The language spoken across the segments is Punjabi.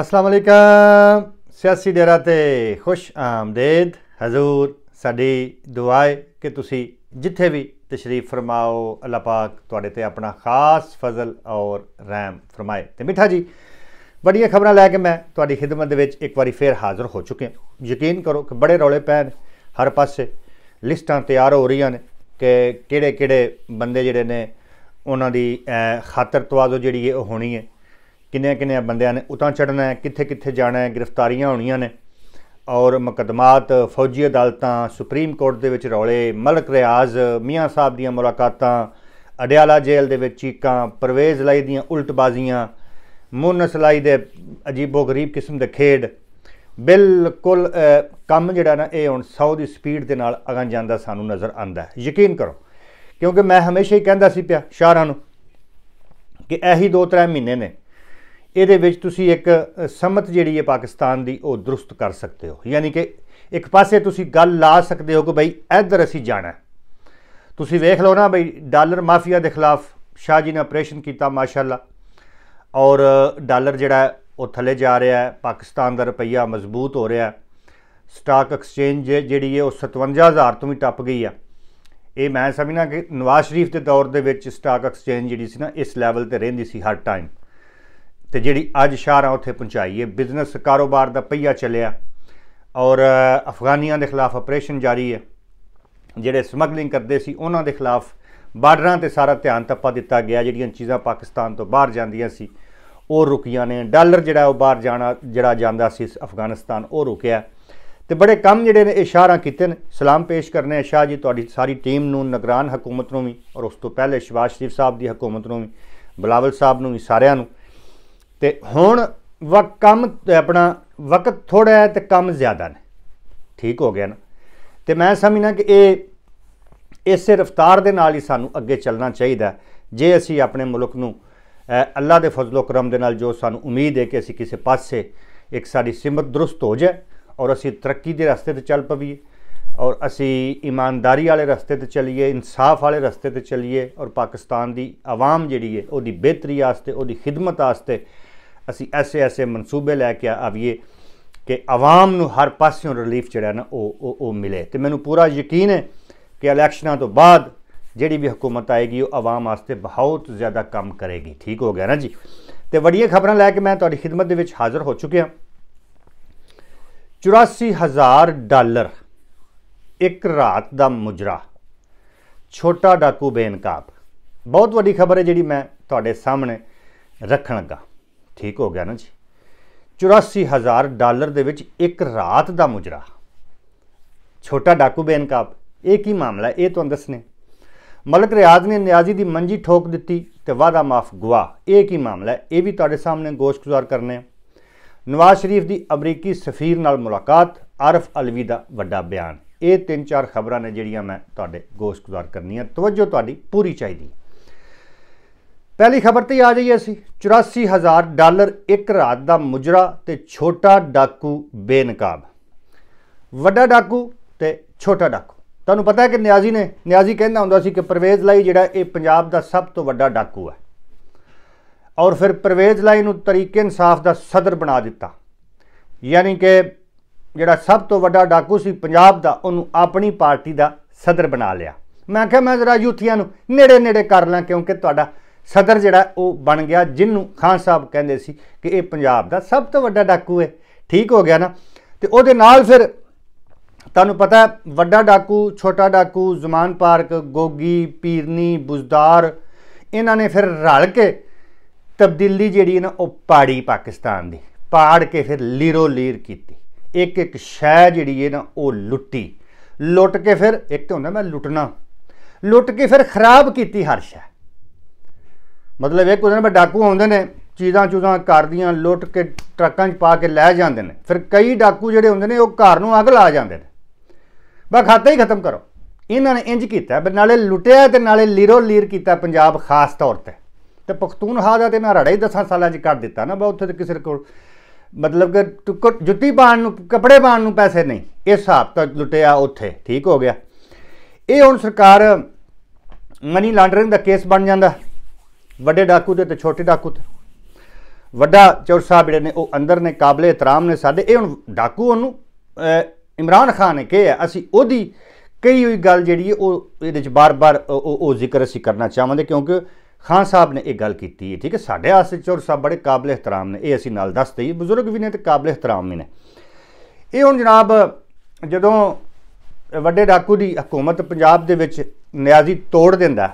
ਅਸਲਾਮ ਅਲੈਕਮ ਸਿਆਸੀ ਡੇਰਾ ਤੇ ਖੁਸ਼ ਆਮਦੇਦ ਹਜ਼ੂਰ ਸਾਡੀ ਦੁਆਏ ਕਿ ਤੁਸੀਂ ਜਿੱਥੇ ਵੀ ਤਸ਼ਰੀਫ ਫਰਮਾਓ ਅੱਲਾ ਪਾਕ ਤੁਹਾਡੇ ਤੇ ਆਪਣਾ ਖਾਸ ਫਜ਼ਲ ਔਰ ਰਹਿਮ ਫਰਮਾਏ ਤੇ ਮਿੱਠਾ ਜੀ ਬੜੀਆਂ ਖਬਰਾਂ ਲੈ ਕੇ ਮੈਂ ਤੁਹਾਡੀ ਖਿਦਮਤ ਦੇ ਵਿੱਚ ਇੱਕ ਵਾਰੀ ਫੇਰ ਹਾਜ਼ਰ ਹੋ ਚੁੱਕਿਆ ਯਕੀਨ ਕਰੋ ਕਿ ਬੜੇ ਰੌਲੇ ਪੈ ਨੇ ਹਰ ਪਾਸੇ ਲਿਸਟਾਂ ਤਿਆਰ ਹੋ ਰਹੀਆਂ ਨੇ ਕਿ ਕਿਹੜੇ ਕਿਹੜੇ ਬੰਦੇ ਜਿਹੜੇ ਨੇ ਉਹਨਾਂ ਦੀ ਖਾਤਰ ਤਵਾਜ਼ੋ ਜਿਹੜੀ ਹੈ ਉਹ ਹੋਣੀ ਹੈ ਕਿੰਨੇ ਕਿੰਨੇ ਬੰਦਿਆਂ ਨੇ ਉਤਾਂ ਚੜਨਾ ਹੈ ਕਿੱਥੇ ਕਿੱਥੇ ਜਾਣਾ ਹੈ ਗ੍ਰਿਫਤਾਰੀਆਂ ਹੋਣੀਆਂ ਨੇ ਔਰ ਮੁਕਦਮਾਤ ਫੌਜੀ ਅਦਾਲਤਾਂ ਸੁਪਰੀਮ ਕੋਰਟ ਦੇ ਵਿੱਚ ਰੌਲੇ ਮਲਕ ਰਿਆਜ਼ ਮੀਆਂ ਸਾਹਿਬ ਦੀਆਂ ਮੁਲਾਕਾਤਾਂ ਅਡਿਆਲਾ ਜੇਲ੍ਹ ਦੇ ਵਿੱਚ ਚੀਕਾਂ ਪਰਵੇਜ਼ ਲਈ ਦੀਆਂ ਉਲਟਬਾਜ਼ੀਆਂ ਮੁਨਸਲਾਈ ਲਈ ਦੇ ਅਜੀਬੋ ਗਰੀਬ ਕਿਸਮ ਦੇ ਖੇਡ ਬਿਲਕੁਲ ਕੰਮ ਜਿਹੜਾ ਨਾ ਇਹ ਹੁਣ 100 ਦੀ ਸਪੀਡ ਦੇ ਨਾਲ ਅਗਾਂ ਜਾਂਦਾ ਸਾਨੂੰ ਨਜ਼ਰ ਆਂਦਾ ਹੈ ਯਕੀਨ ਕਰੋ ਕਿਉਂਕਿ ਮੈਂ ਹਮੇਸ਼ਾ ਹੀ ਕਹਿੰਦਾ ਸੀ ਪਿਆ ਸ਼ਾਹਰਾਂ ਨੂੰ ਕਿ ਇਹੀ 2-3 ਮਹੀਨੇ ਨੇ ਇਹਦੇ ਵਿੱਚ ਤੁਸੀਂ ਇੱਕ ਸਮਤ ਜਿਹੜੀ ਹੈ ਪਾਕਿਸਤਾਨ ਦੀ ਉਹ ਦਰੁਸਤ ਕਰ ਸਕਦੇ ਹੋ ਯਾਨੀ ਕਿ ਇੱਕ ਪਾਸੇ ਤੁਸੀਂ ਗੱਲ ਲਾ ਸਕਦੇ ਹੋ ਕਿ ਭਾਈ ਇੱਧਰ ਅਸੀਂ ਜਾਣਾ ਤੁਸੀਂ ਵੇਖ ਲਓ ਨਾ ਭਾਈ ਡਾਲਰ ਮਾਫੀਆ ਦੇ ਖਿਲਾਫ ਸ਼ਾਹ ਜੀ ਨੇ ਆਪਰੇਸ਼ਨ ਕੀਤਾ ਮਾਸ਼ਾਅੱਲਾ ਔਰ ਡਾਲਰ ਜਿਹੜਾ ਉਹ ਥੱਲੇ ਜਾ ਰਿਹਾ ਹੈ ਪਾਕਿਸਤਾਨ ਦਾ ਰੁਪਈਆ ਮਜ਼ਬੂਤ ਹੋ ਰਿਹਾ ਸਟਾਕ ਐਕਸਚੇਂਜ ਜਿਹੜੀ ਹੈ ਉਹ 57000 ਤੋਂ ਵੀ ਟੱਪ ਗਈ ਆ ਇਹ ਮੈਂ ਸਮਝਣਾ ਕਿ ਨਵਾਜ਼ ਸ਼ਰੀਫ ਦੇ ਦੌਰ ਦੇ ਵਿੱਚ ਸਟਾਕ ਐਕਸਚੇਂਜ ਜਿਹੜੀ ਸੀ ਨਾ ਇਸ ਲੈਵਲ ਤੇ ਰਹਿੰਦੀ ਸੀ ਹਰ ਟਾਈਮ ਤੇ ਜਿਹੜੀ ਅੱਜ ਸ਼ਾਹਰਾ ਉੱਥੇ ਪਹੁੰਚਾਈ ਹੈ ਬਿਜ਼ਨਸ ਕਾਰੋਬਾਰ ਦਾ ਪਈਆ ਚੱਲਿਆ ਔਰ ਅਫਗਾਨੀਆਂ ਦੇ ਖਿਲਾਫ ਆਪਰੇਸ਼ਨ ਜਾਰੀ ਹੈ ਜਿਹੜੇ ਸਮਗਲਿੰਗ ਕਰਦੇ ਸੀ ਉਹਨਾਂ ਦੇ ਖਿਲਾਫ ਬਾਰਡਰਾਂ ਤੇ ਸਾਰਾ ਧਿਆਨ ਤੱਪਾ ਦਿੱਤਾ ਗਿਆ ਜਿਹੜੀਆਂ ਚੀਜ਼ਾਂ ਪਾਕਿਸਤਾਨ ਤੋਂ ਬਾਹਰ ਜਾਂਦੀਆਂ ਸੀ ਉਹ ਰੁਕੀਆਂ ਨੇ ਡਾਲਰ ਜਿਹੜਾ ਉਹ ਬਾਹਰ ਜਾਣਾ ਜਿਹੜਾ ਜਾਂਦਾ ਸੀ ਅਫਗਾਨਿਸਤਾਨ ਉਹ ਰੁਕਿਆ ਤੇ ਬੜੇ ਕੰਮ ਜਿਹੜੇ ਨੇ ਇਸ਼ਾਰਾ ਕੀਤੇ ਨੇ ਸਲਾਮ ਪੇਸ਼ ਕਰਨੇ ਆ ਸ਼ਾਹ ਜੀ ਤੁਹਾਡੀ ਸਾਰੀ ਟੀਮ ਨੂੰ ਨਗਰਾਨ ਹਕੂਮਤ ਨੂੰ ਵੀ ਔਰ ਉਸ ਤੋਂ ਪਹਿਲੇ ਸ਼ਿਵਾਜ ਸ਼ਰੀਫ ਸਾਹਿਬ ਦੀ ਹਕੂਮਤ ਨੂੰ ਵੀ ਬਲਾਵਲ ਸਾਹਿਬ ਨੂੰ ਵੀ ਸਾਰਿਆਂ ਨੂੰ ਤੇ ਹੁਣ ਵਕ ਕੰਮ ਆਪਣਾ ਵਕਤ ਥੋੜਾ ਹੈ ਤੇ ਕੰਮ ਜ਼ਿਆਦਾ ਨੇ ਠੀਕ ਹੋ ਗਿਆ ਨਾ ਤੇ ਮੈਂ ਸਮਝਣਾ ਕਿ ਇਹ ਇਸੇ ਰਫ਼ਤਾਰ ਦੇ ਨਾਲ ਹੀ ਸਾਨੂੰ ਅੱਗੇ ਚੱਲਣਾ ਚਾਹੀਦਾ ਜੇ ਅਸੀਂ ਆਪਣੇ ਮੁਲਕ ਨੂੰ ਅੱਲਾ ਦੇ ਫਜ਼ਲੋ ਕਰਮ ਦੇ ਨਾਲ ਜੋ ਸਾਨੂੰ ਉਮੀਦ ਹੈ ਕਿ ਅਸੀਂ ਕਿਸੇ ਪਾਸੇ ਇੱਕ ਸਾਡੀ ਸਿਮਤ ਦਰਸਤ ਹੋ ਜਾਏ ਔਰ ਅਸੀਂ ਤਰੱਕੀ ਦੇ ਰਸਤੇ ਤੇ ਚੱਲ ਪਵੀਏ ਔਰ ਅਸੀਂ ਇਮਾਨਦਾਰੀ ਵਾਲੇ ਰਸਤੇ ਤੇ ਚੱਲੀਏ ਇਨਸਾਫ ਵਾਲੇ ਰਸਤੇ ਤੇ ਚੱਲੀਏ ਔਰ ਪਾਕਿਸਤਾਨ ਦੀ ਆਵਾਮ ਜਿਹੜੀ ਹੈ ਉਹਦੀ ਬਿਹਤਰੀ ਵਾਸਤੇ ਉਹਦੀ ਖਿਦਮਤ ਵਾਸਤੇ ਅਸੀਂ ਐਸੇ ਐਸੇ ਮਨਸੂਬੇ ਲੈ ਕੇ ਆਵੀਏ ਕਿ ਆਵਾਮ ਨੂੰ ਹਰ ਪਾਸਿਓਂ ਰਿਲੀਫ ਜਿਹੜਾ ਨਾ ਉਹ ਉਹ ਉਹ ਮਿਲੇ ਤੇ ਮੈਨੂੰ ਪੂਰਾ ਯਕੀਨ ਹੈ ਕਿ ਇਲੈਕਸ਼ਨਾਂ ਤੋਂ ਬਾਅਦ ਜਿਹੜੀ ਵੀ ਹਕੂਮਤ ਆਏਗੀ ਉਹ ਆਵਾਮ ਵਾਸਤੇ ਬਹੁਤ ਜ਼ਿਆਦਾ ਕੰਮ ਕਰੇਗੀ ਠੀਕ ਹੋ ਗਿਆ ਨਾ ਜੀ ਤੇ ਵੱਡੀਆਂ ਖਬਰਾਂ ਲੈ ਕੇ ਮੈਂ ਤੁਹਾਡੀ ਖidmat ਦੇ ਵਿੱਚ ਹਾਜ਼ਰ ਹੋ ਚੁੱਕਿਆ 84000 ਡਾਲਰ ਇੱਕ ਰਾਤ ਦਾ ਮੁਜਰਾ ਛੋਟਾ ਡਾਕੂ ਬੇਨਕਾਬ ਬਹੁਤ ਵੱਡੀ ਖਬਰ ਹੈ ਜਿਹੜੀ ਮੈਂ ਤੁਹਾਡੇ ਸਾਹਮਣੇ ਰੱਖਣ ਲੱਗਾ ਠੀਕ ਹੋ ਗਿਆ ਨਾ ਜੀ 84000 ਡਾਲਰ ਦੇ ਵਿੱਚ ਇੱਕ ਰਾਤ ਦਾ ਮੁਜਰਾ ਛੋਟਾ ਡਾਕੂ ਬੇਨਕਾਬ ਇਹ ਕੀ ਮਾਮਲਾ ਇਹ ਤੁਹਾਨੂੰ ਦੱਸਨੇ ਮਲਕ ਰਿਆਜ਼ ਨੇ ਨਿਆਜ਼ੀ ਦੀ ਮੰਜੀ ਠੋਕ ਦਿੱਤੀ ਤੇ ਵਾਦਾ ਮਾਫ ਗਵਾ ਇਹ ਕੀ ਮਾਮਲਾ ਇਹ ਵੀ ਤੁਹਾਡੇ ਸਾਹਮਣੇ ਗੁਜ਼ਾਰ ਕਰਨੇ ਨਵਾਜ਼ ਸ਼ਰੀਫ ਦੀ ਅਮਰੀਕੀ ਸਫੀਰ ਨਾਲ ਮੁਲਾਕਾਤ ਆਰਫ ਅਲਵੀ ਦਾ ਵੱਡਾ ਬਿਆਨ ਇਹ ਤਿੰਨ ਚਾਰ ਖਬਰਾਂ ਨੇ ਜਿਹੜੀਆਂ ਮੈਂ ਤੁਹਾਡੇ ਗੁਜ਼ਾਰ ਕਰਨੀਆਂ ਤਵੱਜੋ ਤੁਹਾਡੀ ਪੂਰੀ ਚਾਹੀਦੀ ਪਹਿਲੀ ਖਬਰ ਤੇ ਆ ਜਾਈਏ ਅਸੀਂ 84000 ਡਾਲਰ ਇੱਕ ਰਾਤ ਦਾ ਮੁਜਰਾ ਤੇ ਛੋਟਾ ਡਾਕੂ ਬੇਨਕਾਬ ਵੱਡਾ ਡਾਕੂ ਤੇ ਛੋਟਾ ਡਾਕੂ ਤੁਹਾਨੂੰ ਪਤਾ ਹੈ ਕਿ ਨਿਆਜ਼ੀ ਨੇ ਨਿਆਜ਼ੀ ਕਹਿੰਦਾ ਹੁੰਦਾ ਸੀ ਕਿ ਪਰਵੇਜ਼ ਲਾਈ ਜਿਹੜਾ ਇਹ ਪੰਜਾਬ ਦਾ ਸਭ ਤੋਂ ਵੱਡਾ ਡਾਕੂ ਹੈ ਔਰ ਫਿਰ ਪਰਵੇਜ਼ ਲਾਈ ਨੂੰ ਤਰੀਕੇ ਇਨਸਾਫ ਦਾ ਸਦਰ ਬਣਾ ਦਿੱਤਾ ਯਾਨੀ ਕਿ ਜਿਹੜਾ ਸਭ ਤੋਂ ਵੱਡਾ ਡਾਕੂ ਸੀ ਪੰਜਾਬ ਦਾ ਉਹਨੂੰ ਆਪਣੀ ਪਾਰਟੀ ਦਾ ਸਦਰ ਬਣਾ ਲਿਆ ਮੈਂ ਕਿਹਾ ਮੈਂ ਜ਼ਰਾ ਯੂਥੀਆਂ ਨੂੰ ਨੇੜੇ ਨੇੜੇ ਕਰ ਲਾਂ ਕਿਉਂਕਿ ਤੁਹਾਡਾ ਸਦਰ ਜਿਹੜਾ ਉਹ ਬਣ ਗਿਆ ਜਿੰਨੂੰ ਖਾਨ ਸਾਹਿਬ ਕਹਿੰਦੇ ਸੀ ਕਿ ਇਹ ਪੰਜਾਬ ਦਾ ਸਭ ਤੋਂ ਵੱਡਾ ਡਾਕੂ ਹੈ ਠੀਕ ਹੋ ਗਿਆ ਨਾ ਤੇ ਉਹਦੇ ਨਾਲ ਫਿਰ ਤੁਹਾਨੂੰ ਪਤਾ ਵੱਡਾ ਡਾਕੂ ਛੋਟਾ ਡਾਕੂ ਜ਼ਮਾਨ ਪਾਰਕ ਗੋਗੀ ਪੀਰਨੀ ਬੁਜ਼ਦਾਰ ਇਹਨਾਂ ਨੇ ਫਿਰ ਰਲ ਕੇ ਤਬਦੀਲੀ ਜਿਹੜੀ ਨਾ ਉਹ ਪਾੜੀ ਪਾਕਿਸਤਾਨ ਦੀ ਪਾੜ ਕੇ ਫਿਰ ਲੀਰੋ ਲੀਰ ਕੀਤੀ ਇੱਕ ਇੱਕ ਸ਼ੈ ਜਿਹੜੀ ਹੈ ਨਾ ਉਹ ਲੁੱਟੀ ਲੁੱਟ ਕੇ ਫਿਰ ਇੱਕ ਤਾਂ ਹੁੰਦਾ ਮੈਂ ਲੁੱਟਣਾ ਲੁੱਟ ਕੇ ਫਿਰ ਖਰਾਬ ਕੀਤੀ ਹਰ ਸ਼ੈ ਮਤਲਬ ਇਹ ਕੁਝ ਬਈ ਡਾਕੂ ਆਉਂਦੇ ਨੇ ਚੀਜ਼ਾਂ ਚੂਜ਼ਾਂ ਕਰ ਦੀਆਂ ਲੁੱਟ ਕੇ ਟਰੱਕਾਂ 'ਚ ਪਾ ਕੇ ਲੈ ਜਾਂਦੇ ਨੇ ਫਿਰ ਕਈ ਡਾਕੂ ਜਿਹੜੇ ਹੁੰਦੇ ਨੇ ਉਹ ਘਰ ਨੂੰ ਅੱਗ ਲਾ ਜਾਂਦੇ ਨੇ ਬਾ ਖਾਤਾ ਹੀ ਖਤਮ ਕਰੋ ਇਹਨਾਂ ਨੇ ਇੰਜ ਕੀਤਾ ਬਈ ਨਾਲੇ ਲੁੱਟਿਆ ਤੇ ਨਾਲੇ ਲੀਰੋ ਲੀਰ ਕੀਤਾ ਪੰਜਾਬ ਖਾਸ ਤੌਰ ਤੇ ਤੇ ਪਖਤੂਨ ਦਾ ਤੇ ਨਾ ਰੜਾ ਹੀ 10 ਸਾਲਾਂ 'ਚ ਕਰ ਦਿੱਤਾ ਨਾ ਬਾ ਉੱਥੇ ਤੇ ਕਿਸੇ ਕੋਲ ਮਤਲਬ ਕਿ ਜੁੱਤੀ ਪਾਣ ਨੂੰ ਕੱਪੜੇ ਪਾਣ ਨੂੰ ਪੈਸੇ ਨਹੀਂ ਇਹ ਹਿਸਾਬ ਤੱਕ ਲੁੱਟਿਆ ਉੱਥੇ ਠੀਕ ਹੋ ਗਿਆ ਇਹ ਹੁਣ ਸਰਕਾਰ ਮਨੀ ਲਾਂਡਰਿੰਗ ਦਾ ਕੇਸ ਬਣ ਜਾਂਦਾ ਵੱਡੇ ਡਾਕੂ ਤੇ ਤੇ ਛੋਟੇ ਡਾਕੂ ਤੇ ਵੱਡਾ ਚੌਰ ਸਾਹਿਬ ਜਿਹੜੇ ਨੇ ਉਹ ਅੰਦਰ ਨੇ ਕਾਬਲੇ ਇਤਰਾਮ ਨੇ ਸਾਡੇ ਇਹ ਹੁਣ ਡਾਕੂ ਉਹਨੂੰ ਇਮਰਾਨ ਖਾਨ ਨੇ ਕਿਹਾ ਅਸੀਂ ਉਹਦੀ ਕਈ ਹੋਈ ਗੱਲ ਜਿਹੜੀ ਉਹ ਇਹਦੇ ਚ ਬਾਰ-ਬਾਰ ਉਹ ਜ਼ਿਕਰ ਅਸੀਂ ਕਰਨਾ ਚਾਹਾਂਗੇ ਕਿਉਂਕਿ ਖਾਨ ਸਾਹਿਬ ਨੇ ਇਹ ਗੱਲ ਕੀਤੀ ਹੈ ਠੀਕ ਹੈ ਸਾਡੇ ਆਸੇ ਚੌਰ ਸਾਹਿਬ ਬੜੇ ਕਾਬਲੇ ਇਤਰਾਮ ਨੇ ਇਹ ਅਸੀਂ ਨਾਲ ਦੱਸ ਦਈਏ ਬਜ਼ੁਰਗ ਵੀ ਨੇ ਤੇ ਕਾਬਲੇ ਇਤਰਾਮ ਵੀ ਨੇ ਇਹ ਹੁਣ ਜਨਾਬ ਜਦੋਂ ਵੱਡੇ ਡਾਕੂ ਦੀ ਹਕੂਮਤ ਪੰਜਾਬ ਦੇ ਵਿੱਚ ਨਿਆਜ਼ੀ ਤੋੜ ਦਿੰਦਾ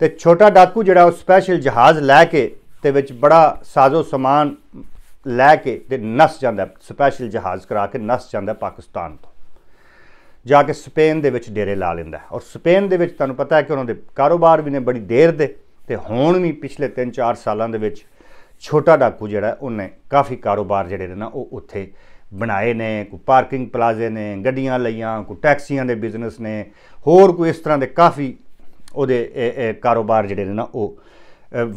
ਤੇ ਛੋਟਾ ਡਾਕੂ ਜਿਹੜਾ ਉਹ ਸਪੈਸ਼ਲ ਜਹਾਜ਼ ਲੈ ਕੇ ਤੇ ਵਿੱਚ ਬੜਾ ਸਾਜ਼ੋ ਸਮਾਨ ਲੈ ਕੇ ਤੇ ਨਸ ਜਾਂਦਾ ਸਪੈਸ਼ਲ ਜਹਾਜ਼ ਕਰਾ ਕੇ ਨਸ ਜਾਂਦਾ ਪਾਕਿਸਤਾਨ ਤੋਂ ਜਾ ਕੇ ਸਪੇਨ ਦੇ ਵਿੱਚ ਡੇਰੇ ਲਾ ਲੈਂਦਾ ਔਰ ਸਪੇਨ ਦੇ ਵਿੱਚ ਤੁਹਾਨੂੰ ਪਤਾ ਹੈ ਕਿ ਉਹਨਾਂ ਦੇ ਕਾਰੋਬਾਰ ਵੀ ਨੇ ਬੜੀ ਦੇਰ ਦੇ ਤੇ ਹੁਣ ਵੀ ਪਿਛਲੇ 3-4 ਸਾਲਾਂ ਦੇ ਵਿੱਚ ਛੋਟਾ ਡਾਕੂ ਜਿਹੜਾ ਉਹਨੇ ਕਾਫੀ ਕਾਰੋਬਾਰ ਜਿਹੜੇ ਨੇ ਨਾ ਉਹ ਉੱਥੇ ਬਣਾਏ ਨੇ ਕੋ ਪਾਰਕਿੰਗ ਪਲਾਜ਼ੇ ਨੇ ਗੱਡੀਆਂ ਲਈਆਂ ਕੋ ਟੈਕਸੀਆਂ ਦੇ ਬਿਜ਼ਨਸ ਨੇ ਹੋਰ ਕੋਈ ਇਸ ਤਰ੍ਹਾਂ ਦੇ ਕਾਫੀ ਉਹਦੇ ਕਾਰੋਬਾਰ ਜਿਹੜੇ ਨੇ ਨਾ ਉਹ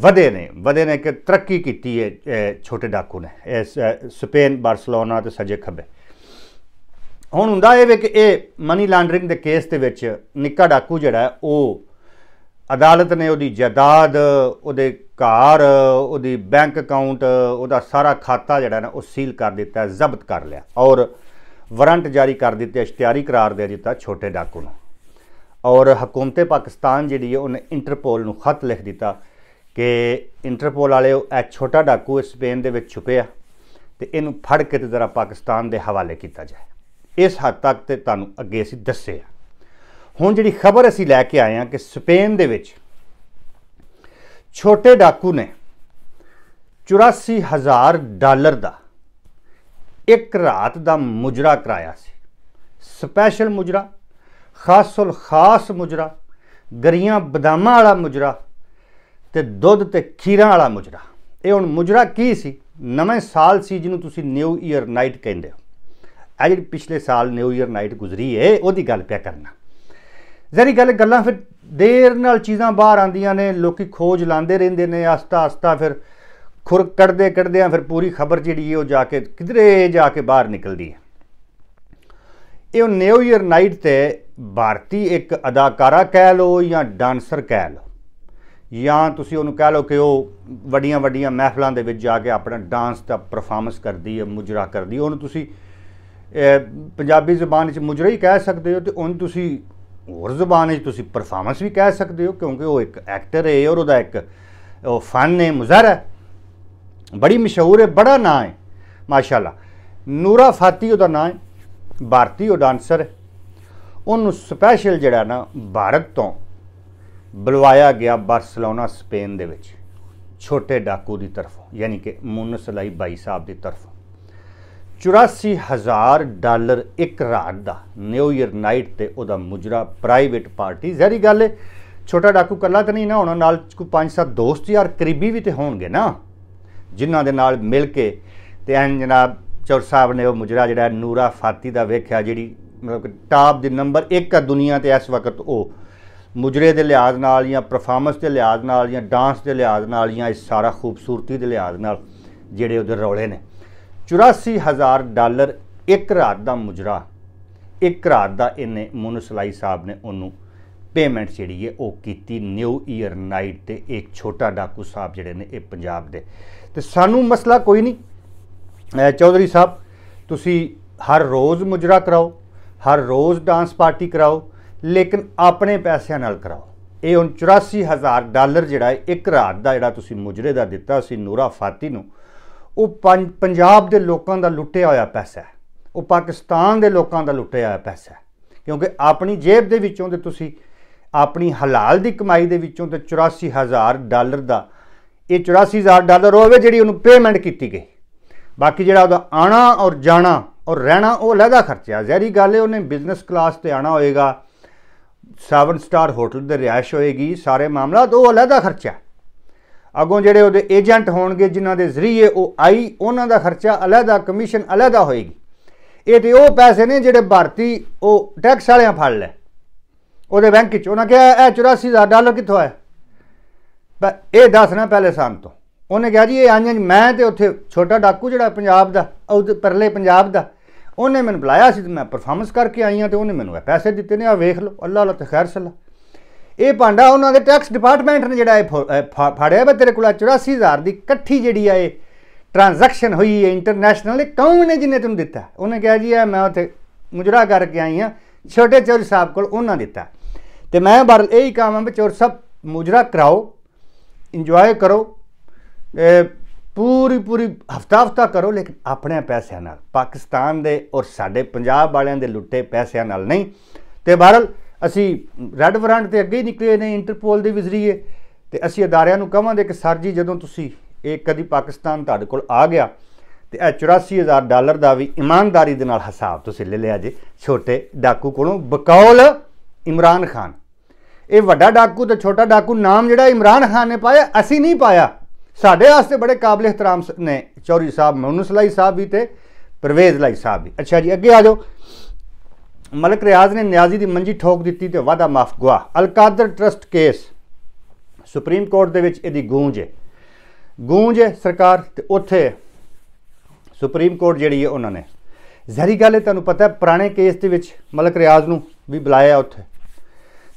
ਵਧੇ ਨੇ ਵਧੇ ਨੇ ਕਿ ਤਰੱਕੀ ਕੀਤੀ ਹੈ ਛੋਟੇ ਡਾਕੂ ਨੇ ਇਸ ਸਪੇਨ ਬਾਰਸਲੋਨਾ ਤੇ ਸਜੇ ਖੱਬੇ ਹੁਣ ਹੁੰਦਾ ਇਹ ਵੀ ਕਿ ਇਹ ਮਨੀ ਲਾਂਡਰਿੰਗ ਦੇ ਕੇਸ ਦੇ ਵਿੱਚ ਨਿੱਕਾ ਡਾਕੂ ਜਿਹੜਾ ਉਹ ਅਦਾਲਤ ਨੇ ਉਹਦੀ ਜਾਇਦਾਦ ਉਹਦੇ ਘਰ ਉਹਦੀ ਬੈਂਕ ਅਕਾਊਂਟ ਉਹਦਾ ਸਾਰਾ ਖਾਤਾ ਜਿਹੜਾ ਨਾ ਉਹ ਸੀਲ ਕਰ ਦਿੱਤਾ ਜ਼ਬਤ ਕਰ ਲਿਆ ਔਰ ਵਾਰੰਟ ਜਾਰੀ ਕਰ ਦਿੱਤੇ ਇਸ਼ਤਿਹਾਰੀ ਕਰਾਰ ਦੇ ਦਿੱਤਾ ਛੋਟੇ ਡਾਕੂ ਨੂੰ ਔਰ ਹਕੂਮਤ ਪਾਕਿਸਤਾਨ ਜਿਹੜੀ ਹੈ ਉਹਨੇ ਇੰਟਰਪੋਲ ਨੂੰ ਖਤ ਲਿਖ ਦਿੱਤਾ ਕਿ ਇੰਟਰਪੋਲ ਵਾਲੇ ਇਹ ਛੋਟਾ ਡਾਕੂ ਸਪੇਨ ਦੇ ਵਿੱਚ ਛੁਪਿਆ ਤੇ ਇਹਨੂੰ ਫੜ ਕੇ ਤੇ ਜ਼ਰਾ ਪਾਕਿਸਤਾਨ ਦੇ ਹਵਾਲੇ ਕੀਤਾ ਜਾਏ ਇਸ ਹੱਦ ਤੱਕ ਤੇ ਤੁਹਾਨੂੰ ਅੱਗੇ ਅਸੀਂ ਦੱਸਿਆ ਹੁਣ ਜਿਹੜੀ ਖਬਰ ਅਸੀਂ ਲੈ ਕੇ ਆਏ ਹਾਂ ਕਿ ਸਪੇਨ ਦੇ ਵਿੱਚ ਛੋਟੇ ਡਾਕੂ ਨੇ 84000 ਡਾਲਰ ਦਾ ਇੱਕ ਰਾਤ ਦਾ ਮੁਜਰਾ ਕਰਾਇਆ ਸੀ ਸਪੈਸ਼ਲ ਮੁਜਰਾ ਖਾਸੁਲ ਖਾਸ ਮੁਜਰਾ ਗਰੀਆਂ ਬਦਾਮਾਂ ਵਾਲਾ ਮੁਜਰਾ ਤੇ ਦੁੱਧ ਤੇ ਖੀਰਾਂ ਵਾਲਾ ਮੁਜਰਾ ਇਹ ਹੁਣ ਮੁਜਰਾ ਕੀ ਸੀ ਨਵੇਂ ਸਾਲ ਸੀ ਜਿਹਨੂੰ ਤੁਸੀਂ ਨਿਊ ਈਅਰ ਨਾਈਟ ਕਹਿੰਦੇ ਹੋ ਅੱਜ ਜਿਹੜੀ ਪਿਛਲੇ ਸਾਲ ਨਿਊ ਈਅਰ ਨਾਈਟ ਗੁਜ਼ਰੀ ਏ ਉਹਦੀ ਗੱਲ ਪਿਆ ਕਰਨਾ ਜ਼ਰੀ ਗੱਲ ਗੱਲਾਂ ਫਿਰ ਦੇਰ ਨਾਲ ਚੀਜ਼ਾਂ ਬਾਹਰ ਆਂਦੀਆਂ ਨੇ ਲੋਕੀ ਖੋਜ ਲਾਉਂਦੇ ਰਹਿੰਦੇ ਨੇ ਆਸਤਾ ਆਸਤਾ ਫਿਰ ਖੁਰ ਕੱਢਦੇ ਕੱਢਦੇ ਆ ਫਿਰ ਪੂਰੀ ਖਬਰ ਜਿਹੜੀ ਉਹ ਜਾ ਕੇ ਕਿਧਰੇ ਜਾ ਕੇ ਬਾਹਰ ਨਿਕਲਦੀ ਹੈ ਇਹ ਨਿਊ ਇਅਰ ਨਾਈਟ ਤੇ ਭਾਰਤੀ ਇੱਕ ਅਦਾਕਾਰਾ ਕਹਿ ਲੋ ਜਾਂ ਡਾਂਸਰ ਕਹਿ ਲੋ ਜਾਂ ਤੁਸੀਂ ਉਹਨੂੰ ਕਹਿ ਲੋ ਕਿ ਉਹ ਵੱਡੀਆਂ ਵੱਡੀਆਂ ਮਹਿਫਲਾਂ ਦੇ ਵਿੱਚ ਜਾ ਕੇ ਆਪਣਾ ਡਾਂਸ ਦਾ ਪਰਫਾਰਮੈਂਸ ਕਰਦੀ ਹੈ ਮੁਜਰਾ ਕਰਦੀ ਹੈ ਉਹਨੂੰ ਤੁਸੀਂ ਪੰਜਾਬੀ ਜ਼ੁਬਾਨ ਵਿੱਚ ਮੁਜਰਾ ਹੀ ਕਹਿ ਸਕਦੇ ਹੋ ਤੇ ਉਹਨੂੰ ਤੁਸੀਂ ਹੋਰ ਜ਼ੁਬਾਨ ਵਿੱਚ ਤੁਸੀਂ ਪਰਫਾਰਮੈਂਸ ਵੀ ਕਹਿ ਸਕਦੇ ਹੋ ਕਿਉਂਕਿ ਉਹ ਇੱਕ ਐਕਟਰ ਹੈ ਔਰ ਉਹਦਾ ਇੱਕ ਉਹ ਫਨ ਹੈ ਹੈ ਬੜੀ ਮਸ਼ਹੂਰ ਹੈ ਬੜਾ ਨਾਂ ਹੈ ਮਾਸ਼ਾਅੱਲਾ ਨੂਰਾ ਫਾਤੀ ਉਹਦਾ ਨਾਂ ਹੈ ਭਾਰਤੀ ਡਾਂਸਰ ਉਹਨੂੰ ਸਪੈਸ਼ਲ ਜਿਹੜਾ ਨਾ ਭਾਰਤ ਤੋਂ ਬੁਲਵਾਇਆ ਗਿਆ ਬਾਰਸਲੋਨਾ ਸਪੇਨ ਦੇ ਵਿੱਚ ਛੋਟੇ ਡਾਕੂ ਦੀ ਤਰਫੋਂ ਯਾਨੀ ਕਿ ਮੂਨਸ ਲਈ ਬਾਈ ਸਾਹਿਬ ਦੀ ਤਰਫੋਂ 84000 ਡਾਲਰ ਇੱਕ ਰਾਤ ਦਾ ਨਿਊ ਇਅਰ ਨਾਈਟ ਤੇ ਉਹਦਾ ਮੁਜਰਾ ਪ੍ਰਾਈਵੇਟ ਪਾਰਟੀ ਜ਼ਹਿਰੀ ਗੱਲ ਹੈ ਛੋਟਾ ਡਾਕੂ ਕੱਲਾ ਤਾਂ ਨਹੀਂ ਨਾ ਹੋਣਾ ਨਾਲ ਕੋਈ 5-7 ਦੋਸਤ ਯਾਰ ਕਰੀਬੀ ਵੀ ਤੇ ਹੋਣਗੇ ਨਾ ਜਿਨ੍ਹਾਂ ਦੇ ਨਾਲ ਮਿਲ ਕੇ ਤੇ ਐਂ ਜਨਾਬ ਚੌਰ ਸਾਹਿਬ ਨੇ ਉਹ ਮੁਜਰਾ ਜਿਹੜਾ ਨੂਰਾ ਫਾਤੀ ਦਾ ਵੇਖਿਆ ਜਿਹੜੀ ਮਤਲਬ ਕਿ ਟਾਪ ਦੇ ਨੰਬਰ 1 ਆ ਦੁਨੀਆ ਤੇ ਇਸ ਵਕਤ ਉਹ ਮੁਜਰੇ ਦੇ ਲਿਹਾਜ਼ ਨਾਲ ਜਾਂ ਪਰਫਾਰਮੈਂਸ ਦੇ ਲਿਹਾਜ਼ ਨਾਲ ਜਾਂ ਡਾਂਸ ਦੇ ਲਿਹਾਜ਼ ਨਾਲ ਜਾਂ ਇਸ ਸਾਰਾ ਖੂਬਸੂਰਤੀ ਦੇ ਲਿਹਾਜ਼ ਨਾਲ ਜਿਹੜੇ ਉਹਦੇ ਰੌਲੇ ਨੇ 84000 ਡਾਲਰ ਇੱਕ ਰਾਤ ਦਾ ਮੁਜਰਾ ਇੱਕ ਰਾਤ ਦਾ ਇਹਨੇ ਮੁਨਸਲਾਈ ਸਾਹਿਬ ਨੇ ਉਹਨੂੰ ਪੇਮੈਂਟ ਜਿਹੜੀ ਹੈ ਉਹ ਕੀਤੀ ਨਿਊ ਈਅਰ ਨਾਈਟ ਤੇ ਇੱਕ ਛੋਟਾ ਡਾਕੂ ਸਾਹਿਬ ਜਿਹੜੇ ਨੇ ਇਹ ਪੰਜਾਬ ਦੇ ਤੇ ਸਾਨੂੰ ਮਸਲਾ ਕੋਈ ਨਹੀਂ ਚੌਧਰੀ ਸਾਹਿਬ ਤੁਸੀਂ ਹਰ ਰੋਜ਼ ਮੁਜਰਾ ਕਰਾਓ ਹਰ ਰੋਜ਼ ਡਾਂਸ ਪਾਰਟੀ ਕਰਾਓ ਲੇਕਿਨ ਆਪਣੇ ਪੈਸਿਆਂ ਨਾਲ ਕਰਾਓ ਇਹ 84000 ਡਾਲਰ ਜਿਹੜਾ ਹੈ ਇੱਕ ਰਾਤ ਦਾ ਜਿਹੜਾ ਤੁਸੀਂ ਮੁਜਰੇ ਦਾ ਦਿੱਤਾ ਸੀ ਨੂਰਾ ਫਾਤੀ ਨੂੰ ਉਹ ਪੰਜਾਬ ਦੇ ਲੋਕਾਂ ਦਾ ਲੁੱਟਿਆ ਹੋਇਆ ਪੈਸਾ ਹੈ ਉਹ ਪਾਕਿਸਤਾਨ ਦੇ ਲੋਕਾਂ ਦਾ ਲੁੱਟਿਆ ਹੋਇਆ ਪੈਸਾ ਹੈ ਕਿਉਂਕਿ ਆਪਣੀ ਜੇਬ ਦੇ ਵਿੱਚੋਂ ਤੇ ਤੁਸੀਂ ਆਪਣੀ ਹਲਾਲ ਦੀ ਕਮਾਈ ਦੇ ਵਿੱਚੋਂ ਤੇ 84000 ਡਾਲਰ ਦਾ ਇਹ 84000 ਡਾਲਰ ਹੋਵੇ ਜਿਹੜੀ ਉਹਨੂੰ ਪੇਮੈਂਟ ਕੀਤੀ ਗਈ ਬਾਕੀ ਜਿਹੜਾ ਉਹਦਾ ਆਣਾ ਔਰ ਜਾਣਾ ਔਰ ਰਹਿਣਾ ਉਹ ਅਲੱਗਾ ਖਰਚਾ ਜ਼ਹਿਰੀ ਗੱਲ ਹੈ ਉਹਨੇ ਬਿਜ਼ਨਸ ਕਲਾਸ ਤੇ ਆਣਾ ਹੋਏਗਾ 7 ਸਟਾਰ ਹੋਟਲ ਦੇ ਰਿਹਾਇਸ਼ ਹੋਏਗੀ ਸਾਰੇ ਮਾਮਲਾ ਉਹ ਅਲੱਗਾ ਖਰਚਾ ਅਗੋਂ ਜਿਹੜੇ ਉਹਦੇ ਏਜੰਟ ਹੋਣਗੇ ਜਿਨ੍ਹਾਂ ਦੇ ਜ਼ਰੀਏ ਉਹ ਆਈ ਉਹਨਾਂ ਦਾ ਖਰਚਾ ਅਲੱਗਾ ਕਮਿਸ਼ਨ ਅਲੱਗਾ ਹੋਏਗੀ ਇਹ ਤੇ ਉਹ ਪੈਸੇ ਨੇ ਜਿਹੜੇ ਭਾਰਤੀ ਉਹ ਟੈਕਸ ਵਾਲਿਆਂ ਫੜ ਲੈ ਉਹਦੇ ਬੈਂਕ 'ਚ ਉਹਨਾਂ ਕਿਹਾ ਇਹ 84000 ਡਾਲਰ ਕਿੱਥੋਂ ਆਇਆ ਪਰ ਇਹ ਦੱਸਣਾ ਪਹਿਲੇ ਸਾਨੂੰ ਤੋਂ ਉਹਨੇ ਕਿਹਾ ਜੀ ਇਹ ਆਂਜ ਮੈਂ ਤੇ ਉੱਥੇ ਛੋਟਾ ਡਾਕੂ ਜਿਹੜਾ ਪੰਜਾਬ ਦਾ ਉਹਦੇ ਪਰਲੇ ਪੰਜਾਬ ਦਾ ਉਹਨੇ ਮੈਨੂੰ ਬੁਲਾਇਆ ਸੀ ਤੇ ਮੈਂ ਪਰਫਾਰਮੈਂਸ ਕਰਕੇ ਆਈ ਆ ਤੇ ਉਹਨੇ ਮੈਨੂੰ ਪੈਸੇ ਦਿੱਤੇ ਨੇ ਆ ਵੇਖ ਲਓ ਅੱਲਾਹ ਅੱਲਾ ਤੇ ਖੈਰ ਸਲਾ ਇਹ ਭਾਂਡਾ ਉਹਨਾਂ ਦੇ ਟੈਕਸ ਡਿਪਾਰਟਮੈਂਟ ਨੇ ਜਿਹੜਾ ਇਹ ਫਾੜਿਆ ਵਾ ਤੇਰੇ ਕੋਲ 84000 ਦੀ ਇਕੱਠੀ ਜਿਹੜੀ ਆ ਇਹ ਟ੍ਰਾਂਜੈਕਸ਼ਨ ਹੋਈ ਹੈ ਇੰਟਰਨੈਸ਼ਨਲ ਇਹ ਕੌਣ ਨੇ ਜਿਹਨੇ ਤੈਨੂੰ ਦਿੱਤਾ ਉਹਨੇ ਕਿਹਾ ਜੀ ਆ ਮੈਂ ਉੱਥੇ ਮੁਜਰਾ ਕਰਕੇ ਆਈ ਆ ਛੋਟੇ ਚੋਰ ਸਾਹਿਬ ਕੋਲ ਉਹਨਾਂ ਦਿੱਤਾ ਤੇ ਮੈਂ ਬਰ ਇਹ ਹੀ ਕੰਮ ਆ ਚੌਰ ਸਾਹਿਬ ਮੁਜਰਾ ਕਰਾਓ ਇੰਜੋਏ ਕਰੋ ਪੂਰੀ ਪੂਰੀ ਹਫਤਾ ਹਫਤਾ ਕਰੋ ਲੇਕਿਨ ਆਪਣੇ ਪੈਸਿਆਂ ਨਾਲ ਪਾਕਿਸਤਾਨ ਦੇ ਔਰ ਸਾਡੇ ਪੰਜਾਬ ਵਾਲਿਆਂ ਦੇ ਲੁੱਟੇ ਪੈਸਿਆਂ ਨਾਲ ਨਹੀਂ ਤੇ ਬਹਰਲ ਅਸੀਂ ਰੈੱਡ ਵਰਾਂਡ ਤੇ ਅੱਗੇ ਹੀ ਨਿਕਲੇ ਨੇ ਇੰਟਰਪੋਲ ਦੇ ਵਿਜ਼ਰੀਏ ਤੇ ਅਸੀਂ ਅਦਾਰਿਆਂ ਨੂੰ ਕਹਾਂਗੇ ਕਿ ਸਰ ਜੀ ਜਦੋਂ ਤੁਸੀਂ ਇਹ ਕਦੀ ਪਾਕਿਸਤਾਨ ਤੁਹਾਡੇ ਕੋਲ ਆ ਗਿਆ ਤੇ ਇਹ 84000 ਡਾਲਰ ਦਾ ਵੀ ਇਮਾਨਦਾਰੀ ਦੇ ਨਾਲ ਹਿਸਾਬ ਤੁਸੀਂ ਲੈ ਲਿਆ ਜੇ ਛੋਟੇ ਡਾਕੂ ਕੋਲੋਂ ਬਕੌਲ ਇਮਰਾਨ ਖਾਨ ਇਹ ਵੱਡਾ ਡਾਕੂ ਤੇ ਛੋਟਾ ਡਾਕੂ ਨਾਮ ਜਿਹੜਾ ਇਮਰਾਨ ਖਾਨ ਨੇ ਪਾਇਆ ਅਸੀਂ ਨਹੀਂ ਪਾਇਆ ਸਾਡੇ ਵਾਸਤੇ ਬੜੇ ਕਾਬਲੇ ਇhtਰਾਮ ਨੇ ਚੌਰੀ ਸਾਹਿਬ ਮਨੂਸ ਸਲਾਈ ਸਾਹਿਬ ਵੀ ਤੇ ਪਰਵੇਜ਼ ਲਾਈ ਸਾਹਿਬ ਵੀ ਅੱਛਾ ਜੀ ਅੱਗੇ ਆ ਜਾਓ ਮਲਕ ਰਿਆਜ਼ ਨੇ ਨਿਆਜ਼ੀ ਦੀ ਮੰਜੀ ਠੋਕ ਦਿੱਤੀ ਤੇ ਵਾਦਾ ਮਾਫ ਗੁਆ Al Qadir trust case supreme court ਦੇ ਵਿੱਚ ਇਹਦੀ ਗੂੰਜ ਹੈ ਗੂੰਜ ਹੈ ਸਰਕਾਰ ਤੇ ਉੱਥੇ ਸੁਪਰੀਮ ਕੋਰਟ ਜਿਹੜੀ ਹੈ ਉਹਨਾਂ ਨੇ ਜ਼ਹਿਰੀ ਗੱਲ ਹੈ ਤੁਹਾਨੂੰ ਪਤਾ ਹੈ ਪੁਰਾਣੇ ਕੇਸ ਦੇ ਵਿੱਚ ਮਲਕ ਰਿਆਜ਼ ਨੂੰ ਵੀ ਬੁਲਾਇਆ ਉੱਥੇ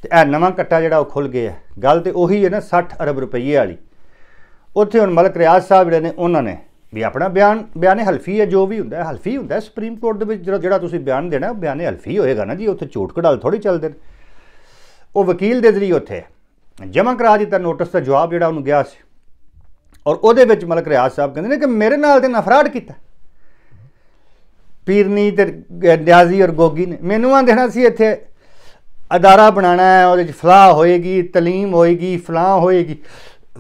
ਤੇ ਇਹ ਨਵਾਂ ਕੱਟਾ ਜਿਹੜਾ ਉਹ ਖੁੱਲ ਗਿਆ ਗੱਲ ਤੇ ਉਹੀ ਹੈ ਨਾ 60 ਅਰਬ ਰੁਪਏ ਵਾਲੀ ਉੱਥੇ ਹੁਣ ਮਲਕ ਰਿਆਜ਼ ਸਾਹਿਬ ਜਿਹੜੇ ਨੇ ਉਹਨਾਂ ਨੇ ਵੀ ਆਪਣਾ ਬਿਆਨ ਬਿਆਨੇ ਹਲਫੀ ਹੈ ਜੋ ਵੀ ਹੁੰਦਾ ਹੈ ਹਲਫੀ ਹੁੰਦਾ ਹੈ ਸੁਪਰੀਮ ਕੋਰਟ ਦੇ ਵਿੱਚ ਜਿਹੜਾ ਤੁਸੀਂ ਬਿਆਨ ਦੇਣਾ ਉਹ ਬਿਆਨੇ ਹਲਫੀ ਹੋਏਗਾ ਨਾ ਜੀ ਉੱਥੇ ਝੂਠ ਕਢਾਲ ਥੋੜੀ ਚੱਲਦੇ ਨੇ ਉਹ ਵਕੀਲ ਦੇ ਜ਼ਰੀਏ ਉੱਥੇ ਜਮ੍ਹਾਂ ਕਰਾ ਦਿੱਤਾ ਨੋਟਿਸ ਦਾ ਜਵਾਬ ਜਿਹੜਾ ਉਹਨੂੰ ਗਿਆ ਸੀ ਔਰ ਉਹਦੇ ਵਿੱਚ ਮਲਕ ਰਿਆਜ਼ ਸਾਹਿਬ ਕਹਿੰਦੇ ਨੇ ਕਿ ਮੇਰੇ ਨਾਲ ਤੇ ਨਫਰਾਟ ਕੀਤਾ ਪੀਰਨੀ ਤੇ ਨਿਆਜ਼ੀ ਔਰ ਗੋਗੀ ਨੇ ਮੈਨੂੰ ਆ ਦੇਣਾ ਸੀ ਇੱਥੇ ਅਦਾਰਾ ਬਣਾਣਾ ਹੈ ਉਹਦੇ ਵਿੱਚ ਫਲਾਹ ਹੋਏਗੀ ਤਲੀਮ ਹੋਏਗੀ ਫਲਾਹ ਹੋਏਗੀ